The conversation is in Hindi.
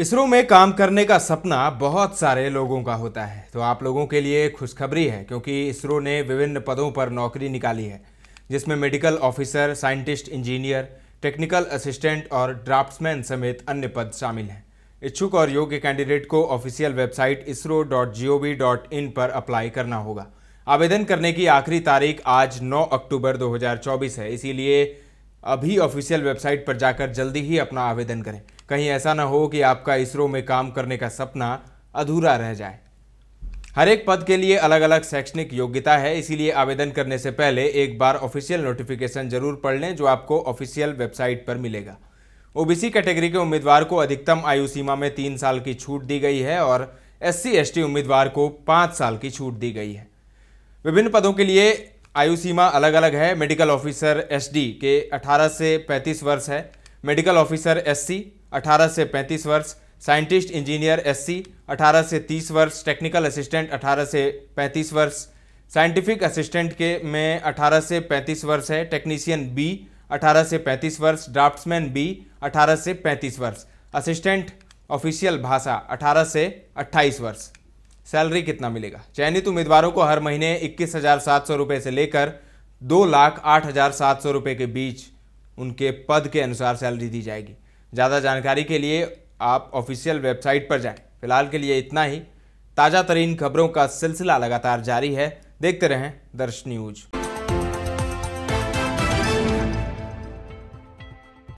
इसरो में काम करने का सपना बहुत सारे लोगों का होता है तो आप लोगों के लिए खुशखबरी है क्योंकि इसरो ने विभिन्न पदों पर नौकरी निकाली है जिसमें medical officer scientist engineer technical assistant और ड्राफ्ट्समैन समेत अन्य पद शामिल हैं इच्छुक और योग्य कैंडिडेट को official website ISRO dot G O V dot in पर अप्लाई करना होगा आवेदन करने की आखिरी तारीख आज 9 अक्टूबर 2024 है इसीलिए अभी ऑफिशियल वेबसाइट पर जाकर जल्दी ही अपना आवेदन करें कहीं ऐसा ना हो कि आपका इसरो में काम करने का सपना अधूरा रह जाए हर एक पद के लिए अलग अलग शैक्षणिक योग्यता है इसीलिए आवेदन करने से पहले एक बार ऑफिशियल नोटिफिकेशन जरूर पढ़ लें जो आपको ऑफिशियल वेबसाइट पर मिलेगा ओबीसी कैटेगरी के उम्मीदवार को अधिकतम आयु सीमा में तीन साल की छूट दी गई है और एस सी उम्मीदवार को पाँच साल की छूट दी गई है विभिन्न पदों के लिए आयु सीमा अलग अलग है मेडिकल ऑफिसर एसडी के 18 से 35 वर्ष है मेडिकल ऑफिसर एससी 18 से 35 वर्ष साइंटिस्ट इंजीनियर एससी 18 से 30 वर्ष टेक्निकल असिस्टेंट 18 से 35 वर्ष साइंटिफिक असिस्टेंट के में 18 से 35 वर्ष है टेक्नीशियन बी 18 से 35 वर्ष ड्राफ्ट्समैन बी 18 से 35 वर्ष असिस्टेंट ऑफिशियल भाषा 18 से 28 वर्ष सैलरी कितना मिलेगा चयनित उम्मीदवारों को हर महीने इक्कीस हजार सात सौ रुपये से लेकर दो लाख आठ हजार सात सौ रुपये के बीच उनके पद के अनुसार सैलरी दी जाएगी ज़्यादा जानकारी के लिए आप ऑफिशियल वेबसाइट पर जाएं फिलहाल के लिए इतना ही ताज़ा तरीन खबरों का सिलसिला लगातार जारी है देखते रहें दर्श न्यूज़